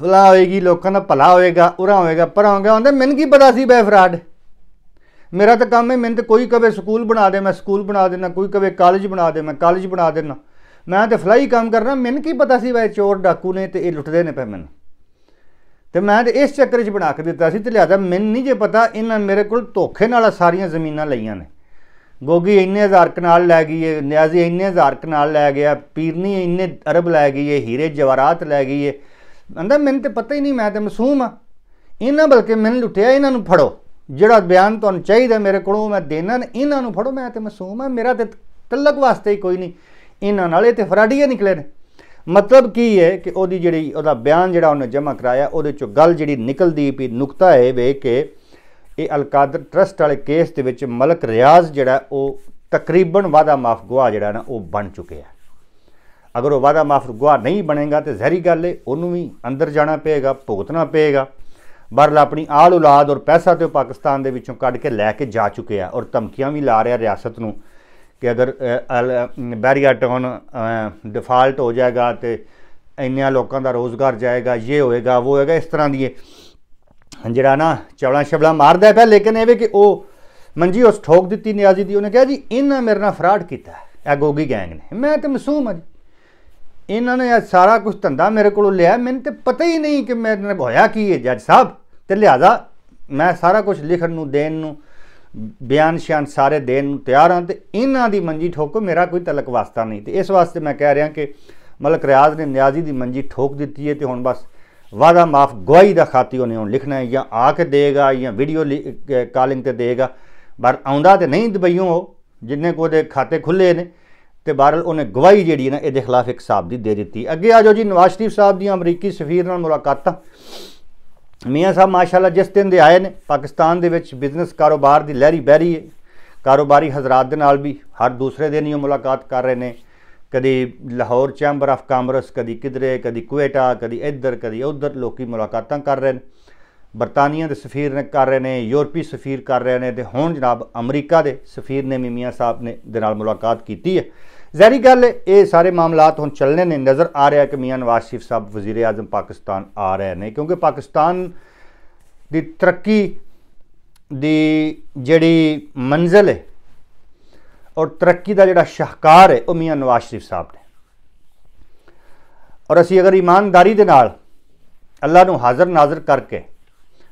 ਫਲਾ ਹੋਏਗੀ ਲੋਕਾਂ ਦਾ ਭਲਾ ਹੋਏਗਾ ਉਰਾ ਹੋਏਗਾ ਪਰ ਹੋਗਾ ਹੁੰਦੇ ਮੈਨੂੰ ਕੀ ਪਤਾ ਸੀ ਬੈ ਫਰਾਡ ਮੇਰਾ ਤਾਂ ਕੰਮ ਹੈ ਮੈਨੂੰ ਤੇ ਕੋਈ ਕਵੇ ਸਕੂਲ ਬਣਾ ਦੇ ਮੈਂ ਸਕੂਲ ਬਣਾ ਦੇਣਾ ਕੋਈ ਕਵੇ ਕਾਲਜ ਬਣਾ ਦੇ ਮੈਂ ਕਾਲਜ ਬਣਾ ਦੇਣਾ ਮੈਂ ਤੇ ਫਲਾਈ ਕੰਮ ਕਰਨਾ ਮੈਨ ਕੀ ਪਤਾ ਸੀ ਬੈ ਚੋਰ ਡਾਕੂ ਨੇ ਤੇ ਇਹ ਲੁੱਟਦੇ ਨੇ ਪਏ ਮੈਨੂੰ ਤੇ ਮੈਂ ਤੇ ਇਸ ਚੱਕਰ 'ਚ ਬਣਾ ਕੇ ਦਿੱਤਾ ਸੀ ਤੇ ਲਿਆਦਾ ਮੈਨ ਨਹੀਂ ਜੇ ਪਤਾ ਇਹਨਾਂ ਮੇਰੇ ਕੋਲ ਧੋਖੇ ਨਾਲ ਸਾਰੀਆਂ ਜ਼ਮੀਨਾਂ ਲਈਆਂ ਨੇ ਗੋਗੀ ਇੰਨੇ ਹਜ਼ਾਰ ਕਨਾਲ ਲੈ ਗਈ ਏ ਨਿਆਜ਼ੀ ਇੰਨੇ ਹਜ਼ਾਰ ਕਨਾਲ ਲੈ ਗਿਆ ਪੀਰਨੀ ਇੰਨੇ ਅਰਬ ਲੈ ਗਈ ਏ ਹੀਰੇ ਜਵਾਰਾਤ ਲੈ ਗਈ ਏ ਕਹਿੰਦਾ ਮੈਨੂੰ ਤੇ ਪਤਾ ਹੀ ਨਹੀਂ ਮੈਂ ਤੇ ਮਾਸੂਮ ਆ ਇਹਨਾਂ ਬਲਕਿ ਮੈਨੂੰ ਲੁੱਟਿਆ ਇਹਨਾਂ ਨੂੰ ਫੜੋ ਜਿਹੜਾ ਬਿਆਨ ਤੁਹਾਨੂੰ ਚਾਹੀਦਾ ਮੇਰੇ ਕੋਲੋਂ ਮੈਂ ਦੇਣਾ ਇਹਨਾਂ ਨੂੰ ਫੜੋ ਮੈਂ ਤੇ ਮਾਸੂਮ ਆ ਮੇਰਾ ਤੇ ਤਲਕ ਵਾਸਤੇ ਹੀ ਕੋਈ ਨਹੀਂ ਇਹਨਾਂ ਨਾਲੇ ਤੇ ਫਰਾਡੀਆਂ ਨਿਕਲੇ ਨੇ ਮਤਲਬ ਕੀ ਹੈ ਕਿ ਉਹਦੀ ਜਿਹੜੀ ਉਹਦਾ ਬਿਆਨ ਜਿਹੜਾ ਉਹਨੇ ਜਮ੍ਹਾਂ ਕਰਾਇਆ ਉਹਦੇ ਚੋਂ ਗੱਲ ਜਿਹੜੀ ਨਿਕਲਦੀ ਵੀ ਨੁਕਤਾ ਹੈ ਵੇ ਕਿ ਇਹ ਅਲਕਾਦਰ ਟਰਸਟ ਵਾਲੇ ਕੇਸ ਦੇ ਵਿੱਚ ਮਲਕ ਰਿਆਜ਼ ਜਿਹੜਾ ਉਹ ਤਕਰੀਬਨ ਵਾਦਾ ਮਾਫ ਗਵਾ ਜਿਹੜਾ ਨਾ ਉਹ ਬਣ ਚੁੱਕਿਆ ਅਗਰ ਉਹ ਵਾਦਾ ਮਾਫ ਗੁਆ ਨਹੀਂ ਬਣੇਗਾ ਤੇ ਜ਼ਹਿਰੀ ਗੱਲ ਏ ਉਹਨੂੰ ਵੀ ਅੰਦਰ ਜਾਣਾ ਪਏਗਾ ਭੁਗਤਣਾ ਪਏਗਾ ਬਰਲ ਆਪਣੀ ਆਲ ਔਲਾਦ ਔਰ ਪੈਸਾ ਤੇ ਪਾਕਿਸਤਾਨ ਦੇ ਵਿੱਚੋਂ ਕੱਢ ਕੇ ਲੈ ਕੇ ਜਾ ਚੁੱਕੇ ਆ ਔਰ ਧਮਕੀਆਂ ਵੀ ਲਾ ਰਿਹਾ ਰਿਆਸਤ ਨੂੰ ਕਿ ਅਗਰ ਟਾਉਨ ਡਿਫਾਲਟ ਹੋ ਜਾਏਗਾ ਤੇ ਇੰਨਿਆਂ ਲੋਕਾਂ ਦਾ ਰੋਜ਼ਗਾਰ ਜਾਏਗਾ ਇਹ ਹੋਏਗਾ ਉਹ ਹੋਏਗਾ ਇਸ ਤਰ੍ਹਾਂ ਦੀ ਜਿਹੜਾ ਨਾ ਚਵਲਾ ਸ਼ਬਲਾ ਮਾਰਦਾ ਪਿਆ ਲੇਕਿਨ ਇਹ ਵੀ ਕਿ ਉਹ ਮੰਜੀ ਉਸ ਠੋਕ ਦਿੱਤੀ ਨਿਆਜ਼ੀ ਦੀ ਉਹਨੇ ਕਿਹਾ ਜੀ ਇਹਨਾਂ ਮੇਰੇ ਨਾਲ ਫਰਾਡ ਕੀਤਾ ਐ ਗੋਗੀ ਗੈਂਗ ਨੇ ਮੈਂ ਤੇ ਮਸੂਮ ਹਾਂ ਜੀ ਇਹਨਾਂ ਨੇ ਇਹ ਸਾਰਾ ਕੁਝ ਧੰਦਾ ਮੇਰੇ ਕੋਲੋਂ ਲਿਆ ਮੈਨੂੰ ਤੇ ਪਤਾ ਹੀ ਨਹੀਂ ਕਿ ਮੈਨੂੰ ਹੋਇਆ ਕੀ ਹੈ ਜੱਜ ਸਾਹਿਬ ਤੇ ਲਿਆਦਾ ਮੈਂ ਸਾਰਾ ਕੁਝ ਲਿਖਣ ਨੂੰ ਦੇਣ ਨੂੰ ਬਿਆਨ ਸ਼ਾਨ ਸਾਰੇ ਦੇਣ ਨੂੰ ਤਿਆਰ ਹਾਂ ਤੇ ਇਹਨਾਂ ਦੀ ਮੰਜੀ ਠੋਕੋ ਮੇਰਾ ਕੋਈ ਤਲਕ ਵਾਸਤਾ ਨਹੀਂ ਤੇ ਇਸ ਵਾਸਤੇ ਮੈਂ ਕਹਿ ਰਿਹਾ ਕਿ ਮਲਕ ਰਿਆਜ਼ ਨੇ ਨਿਆਜ਼ੀ ਦੀ ਮੰਜੀ ਠੋਕ ਦਿੱਤੀ ਹੈ ਤੇ ਹੁਣ ਬਸ ਵਾਦਾ ਮਾਫ ਗਵਾਹੀ ਦਾ ਖਾਤੀ ਉਹਨੇ ਹੁਣ ਲਿਖਣਾ ਹੈ ਜਾਂ ਆ ਕੇ ਦੇਗਾ ਜਾਂ ਵੀਡੀਓ ਕਾਲਿੰਗ ਤੇ ਦੇਗਾ ਪਰ ਆਉਂਦਾ ਤੇ ਨਹੀਂ ਦਬਈਓ ਜਿੰਨੇ ਕੋਦੇ ਖਾਤੇ ਖੁੱਲੇ ਨੇ ਤੇ ਬਹਰਲ ਉਹਨੇ ਗਵਾਹੀ ਜਿਹੜੀ ਨਾ ਇਹਦੇ ਖਿਲਾਫ ਇੱਕ ਸਾਹਿਬ ਦੀ ਦੇ ਦਿੱਤੀ ਅੱਗੇ ਆ ਜਾਓ ਜੀ ਨਵਾਜ਼ ਸ਼ਰੀਫ ਸਾਹਿਬ ਦੀਆਂ ਅਮਰੀਕੀ ਸਫੀਰ ਨਾਲ ਮੁਲਾਕਾਤਾਂ ਮੀਆਂ ਸਾਹਿਬ ਮਾਸ਼ਾਅੱਲਾ ਜਿਸ ਦਿਨ ਦੇ ਆਏ ਨੇ ਪਾਕਿਸਤਾਨ ਦੇ ਵਿੱਚ ਬਿਜ਼ਨਸ ਕਾਰੋਬਾਰ ਦੀ ਲਹਿਰੀ ਬਹਿਰੀ ਹੈ ਕਾਰੋਬਾਰੀ ਹਜ਼ਰਤ ਦੇ ਨਾਲ ਵੀ ਹਰ ਦੂਸਰੇ ਦਿਨ ਹੀ ਮੁਲਾਕਾਤ ਕਰ ਰਹੇ ਨੇ ਕਦੀ ਲਾਹੌਰ ਚੈਂਬਰ ਆਫ ਕਾਮਰਸ ਕਦੀ ਕਿਧਰੇ ਕਦੀ ਕੁਏਟਾ ਕਦੀ ਇੱਧਰ ਕਦੀ ਉੱਧਰ ਲੋਕੀ ਮੁਲਾਕਾਤਾਂ ਕਰ ਰਹੇ ਨੇ ਬਰਤਾਨੀਆ ਦੇ ਸਫੀਰ ਨੇ ਕਰ ਰਹੇ ਨੇ ਯੂਰਪੀ ਸਫੀਰ ਕਰ ਰਹੇ ਨੇ ਤੇ ਹੁਣ ਜਨਾਬ ਅਮਰੀਕਾ ਦੇ ਸਫੀਰ ਨੇ ਮੀਆਂ ਸਾਹਿਬ ਨੇ ਦੇ ਨਾਲ ਮੁਲਾਕਾਤ ਕੀਤੀ ਹੈ ਜ਼ਹਿਰੀ ਗੱਲ ਇਹ ਸਾਰੇ ਮਾਮਲਾਤ ਹੁਣ ਚੱਲਨੇ ਨੇ ਨਜ਼ਰ ਆ ਰਿਹਾ ਕਿ ਮੀਆਂ ਨਵਾਜ਼ ਸ਼ਰੀਫ ਸਾਹਿਬ ਵਜ਼ੀਰ ਆਜ਼ਮ ਪਾਕਿਸਤਾਨ ਆ ਰਹੇ ਨੇ ਕਿਉਂਕਿ ਪਾਕਿਸਤਾਨ ਦੀ ਤਰੱਕੀ ਦੀ ਜਿਹੜੀ ਮੰਜ਼ਲ ਹੈ ਔਰ ਤਰੱਕੀ ਦਾ ਜਿਹੜਾ ਸ਼ਾਹਕਾਰ ਹੈ ਉਹ ਮੀਆਂ ਨਵਾਜ਼ ਸ਼ਰੀਫ ਸਾਹਿਬ ਨੇ ਔਰ ਅਸੀਂ ਅਗਰ ਇਮਾਨਦਾਰੀ ਦੇ ਨਾਲ ਅੱਲਾ ਨੂੰ ਹਾਜ਼ਰ ਨਾਜ਼ਰ ਕਰਕੇ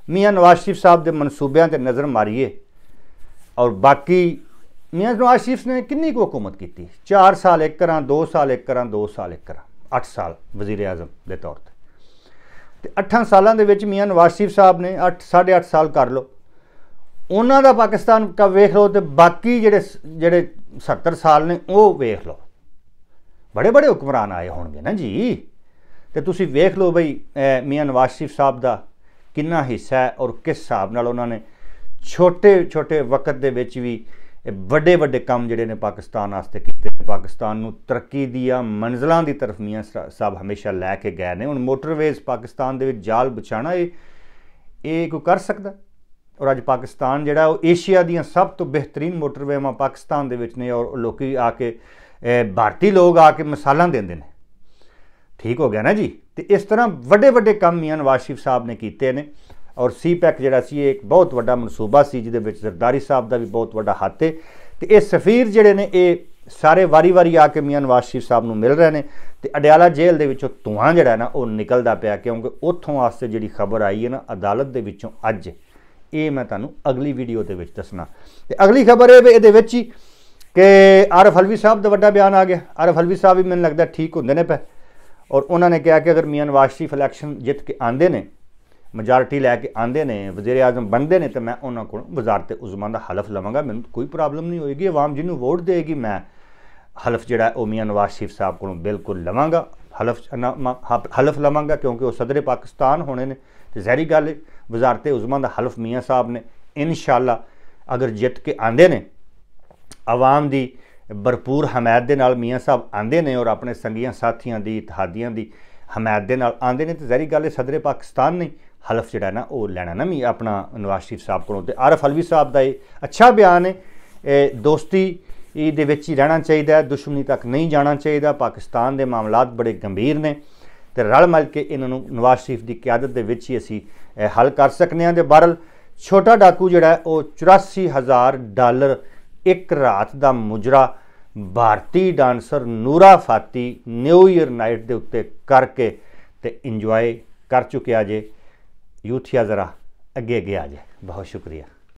ਮੀਆਂ ਨਵਾਜ਼ ਸ਼ਰੀਫ ਸਾਹਿਬ ਦੇ ਮਨਸੂਬਿਆਂ ਤੇ ਨਜ਼ਰ ਮਾਰੀਏ ਔਰ ਬਾਕੀ ਮੀਆਂ ਨਵਾਜ਼ ਸ਼ਰੀਫ ਨੇ ਕਿੰਨੀ ਕੁ ਹਕੂਮਤ ਕੀਤੀ 4 ਸਾਲ ਇੱਕ ਕਰਾਂ 2 ਸਾਲ ਇੱਕ ਕਰਾਂ 2 ਸਾਲ ਇੱਕ ਕਰਾਂ 8 ਸਾਲ ਵਜ਼ੀਰ ਆਜ਼ਮ ਦੇ ਤੌਰ ਤੇ ਤੇ 8 ਸਾਲਾਂ ਦੇ ਵਿੱਚ ਮੀਆਂ ਨਵਾਜ਼ ਸ਼ਰੀਫ ਸਾਹਿਬ ਨੇ 8 8.5 ਸਾਲ ਕਰ ਲੋ ਉਹਨਾਂ ਦਾ ਪਾਕਿਸਤਾਨ ਕਾ ਵੇਖ ਲਓ ਤੇ ਬਾਕੀ ਜਿਹੜੇ ਜਿਹੜੇ 70 ਸਾਲ ਨੇ ਉਹ ਵੇਖ ਲਓ بڑے بڑے ਹੁਕਮਰਾਨ ਆਏ ਹੋਣਗੇ ਨਾ ਜੀ ਤੇ ਤੁਸੀਂ ਵੇਖ ਲਓ ਬਈ ਮੀਆਂ ਨਵਾਜ਼ ਸ਼ਰੀਫ ਸਾਹਿਬ ਦਾ ਕਿੰਨਾ ਹਿੱਸਾ ਹੈ ਔਰ ਕਿਸ ਹਿਸਾਬ ਨਾਲ ਉਹਨਾਂ ਨੇ ਛੋਟੇ ਛੋਟੇ ਵਕਤ ਦੇ ਵਿੱਚ ਵੀ ਇਹ ਵੱਡੇ ਵੱਡੇ ਕੰਮ ਜਿਹੜੇ ਨੇ ਪਾਕਿਸਤਾਨ ਵਾਸਤੇ ਕੀਤੇ ਨੇ ਪਾਕਿਸਤਾਨ ਨੂੰ ਤਰੱਕੀ ਦੀਆਂ ਮੰਜ਼ਲਾਂ ਦੀ ਤਰਫ ਮੀਆਂ ਸਾਹਿਬ ਹਮੇਸ਼ਾ ਲੈ ਕੇ ਗਏ ਨੇ ਹੁਣ ਮੋਟਰਵੇਜ਼ ਪਾਕਿਸਤਾਨ ਦੇ ਵਿੱਚ ਜਾਲ ਵਿਛਾਣਾ ਇਹ ਇਹ ਕੋਈ ਕਰ ਸਕਦਾ ਔਰ ਅੱਜ ਪਾਕਿਸਤਾਨ ਜਿਹੜਾ ਉਹ ਏਸ਼ੀਆ ਦੀਆਂ ਸਭ ਤੋਂ ਬਿਹਤਰੀਨ ਮੋਟਰਵੇਮਾਂ ਪਾਕਿਸਤਾਨ ਦੇ ਵਿੱਚ ਨੇ ਔਰ ਲੋਕੀ ਆ ਕੇ ਇਹ ਭਾਰਤੀ ਲੋਕ ਆ ਕੇ ਮਿਸਾਲਾਂ ਦਿੰਦੇ ਨੇ ਠੀਕ ਹੋ ਗਿਆ ਨਾ ਜੀ ਤੇ ਇਸ ਤਰ੍ਹਾਂ ਵੱਡੇ ਵੱਡੇ ਕੰਮ ਮੀਆਂ ਨਵਾਜ਼ ਸਾਹਿਬ ਨੇ ਕੀਤੇ ਨੇ ਔਰ ਸੀਪੈਕ ਜਿਹੜਾ ਸੀ ਇਹ ਇੱਕ ਬਹੁਤ ਵੱਡਾ ਮਨਸੂਬਾ ਸੀ ਜਿਹਦੇ ਵਿੱਚ ਜ਼ਰਦਾਰੀ ਸਾਹਿਬ ਦਾ ਵੀ ਬਹੁਤ ਵੱਡਾ ਹੱਥ ਹੈ ਤੇ ਇਹ ਸਫੀਰ ਜਿਹੜੇ ਨੇ ਇਹ ਸਾਰੇ ਵਾਰੀ-ਵਾਰੀ ਆ ਕੇ ਮੀਆਂ ਨਵਾਜ਼ ਸ਼ਰੀਫ ਸਾਹਿਬ ਨੂੰ ਮਿਲ ਰਹੇ ਨੇ ਤੇ ਅਡਿਆਲਾ ਜੇਲ੍ਹ ਦੇ ਵਿੱਚੋਂ ਧੂਆਂ ਜਿਹੜਾ ਨਾ ਉਹ ਨਿਕਲਦਾ ਪਿਆ ਕਿਉਂਕਿ ਉੱਥੋਂ ਆਸਤੇ ਜਿਹੜੀ ਖਬਰ ਆਈ ਹੈ ਨਾ ਅਦਾਲਤ ਦੇ ਵਿੱਚੋਂ ਅੱਜ ਇਹ ਮੈਂ ਤੁਹਾਨੂੰ ਅਗਲੀ ਵੀਡੀਓ ਦੇ ਵਿੱਚ ਦੱਸਣਾ ਤੇ ਅਗਲੀ ਖਬਰ ਇਹ ਇਹਦੇ ਵਿੱਚ ਹੀ ਕਿ ਆਰਫ ਹਲਵੀ ਸਾਹਿਬ ਦਾ ਵੱਡਾ ਬਿਆਨ ਆ ਗਿਆ ਆਰਫ ਹਲਵੀ ਸਾਹਿਬ ਵੀ ਮੈਨੂੰ ਲੱਗਦਾ ਠੀਕ ਹੁੰਦੇ ਨੇ ਪਏ ਔਰ ਉਹਨਾਂ ਨੇ ਕਿਹਾ ਕਿ ਅਗਰ ਮੀਆਂ ਨਵਾਜ਼ ਸ਼ਰੀਫ ਇਲੈਕਸ਼ਨ ਜਿੱਤ ਕੇ ਆਂਦੇ ਨੇ ਮੈਜੋਰਟੀ ਲੈ ਕੇ ਆਂਦੇ ਨੇ ਵਜ਼ੀਰ ਆਜ਼ਮ ਬਣਦੇ ਨੇ ਤੇ ਮੈਂ ਉਹਨਾਂ ਕੋਲ ਵਜ਼ਾਰਤ ਉਜ਼ਮਾ ਦਾ ਹਲਫ ਲਵਾਂਗਾ ਮੈਨੂੰ ਕੋਈ ਪ੍ਰੋਬਲਮ ਨਹੀਂ ਹੋਏਗੀ ਆਵਾਮ ਜਿਹਨੂੰ ਵੋਟ ਦੇਗੀ ਮੈਂ ਹਲਫ ਜਿਹੜਾ ਉਹ ਮੀਆਂ ਨਵਾਜ਼ ਸ਼ਰੀਫ ਸਾਹਿਬ ਕੋਲੋਂ ਬਿਲਕੁਲ ਲਵਾਂਗਾ ਹਲਫ ਹਲਫ ਲਵਾਂਗਾ ਕਿਉਂਕਿ ਉਹ ਸਦਰ ਪਾਕਿਸਤਾਨ ਹੋਣੇ ਨੇ ਤੇ ਜ਼ਹਿਰੀ ਗੱਲ ਵਜ਼ਾਰਤ ਉਜ਼ਮਾ ਦਾ ਹਲਫ ਮੀਆਂ ਸਾਹਿਬ ਨੇ ਇਨਸ਼ਾਅੱਲਾ ਅਗਰ ਜਿੱਤ ਕੇ ਆਂਦੇ ਨੇ ਆਵਾਮ ਦੀ ਭਰਪੂਰ ਹਮਾਇਤ ਦੇ ਨਾਲ ਮੀਆਂ ਸਾਹਿਬ ਆਂਦੇ ਨੇ ਔਰ ਆਪਣੇ ਸੰਗੀਆਂ ਸਾਥੀਆਂ ਦੀ ਇਤਿਹਾਦੀਆਂ ਦੀ ਹਮਾਇਤ ਦੇ ਨਾਲ ਆਂਦੇ ਨੇ ਤੇ ਜ਼ਹਿਰੀ ਗੱਲ ਹੈ ਸਦਰ ਪਾਕਿਸਤਾਨ ਨਹੀਂ ਹਲਫ ਜਿਹੜਾ ਨਾ ਉਹ ਲੈਣਾ ਨਾ ਮੀ ਆਪਣਾ ਨਵਾਜ਼ ਸਾਹਿਬ ਕੋਲੋਂ ਤੇ ਆਰਫ ਹਲਵੀ ਸਾਹਿਬ ਦਾ ਇਹ ਅੱਛਾ ਬਿਆਨ ਹੈ ਦੋਸਤੀ ਇਹਦੇ ਵਿੱਚ ਹੀ ਰਹਿਣਾ ਚਾਹੀਦਾ ਦੁਸ਼ਮਣੀ ਤੱਕ ਨਹੀਂ ਜਾਣਾ ਚਾਹੀਦਾ ਪਾਕਿਸਤਾਨ ਦੇ ਮਾਮਲਾਤ ਬੜੇ ਗੰਭੀਰ ਨੇ ਤੇ ਰਲ ਮਿਲ ਕੇ ਇਹਨਾਂ ਨੂੰ ਨਵਾਜ਼ ਸ਼ੀਫ ਦੀ ਕਿਆਦਤ ਦੇ ਵਿੱਚ ਹੀ ਅਸੀਂ ਹੱਲ ਕਰ ਸਕਨੇ ਆਂ ਤੇ ਬਹਰਲ ਛੋਟਾ ਡਾਕੂ ਜਿਹੜਾ ਉਹ 84000 ਡਾਲਰ ਇੱਕ ਰਾਤ ਦਾ ਮੁਜਰਾ ਭਾਰਤੀ dancer Nora Fatehi new year night ਦੇ ਉੱਤੇ ਕਰਕੇ ਤੇ ਇੰਜੋਏ ਕਰ ਚੁੱਕਿਆ ਜੇ यूथ ਜ਼ਰਾ ਅੱਗੇ ਅੱਗੇ ਆ ਜਾਏ ਬਹੁਤ ਸ਼ੁਕਰੀਆ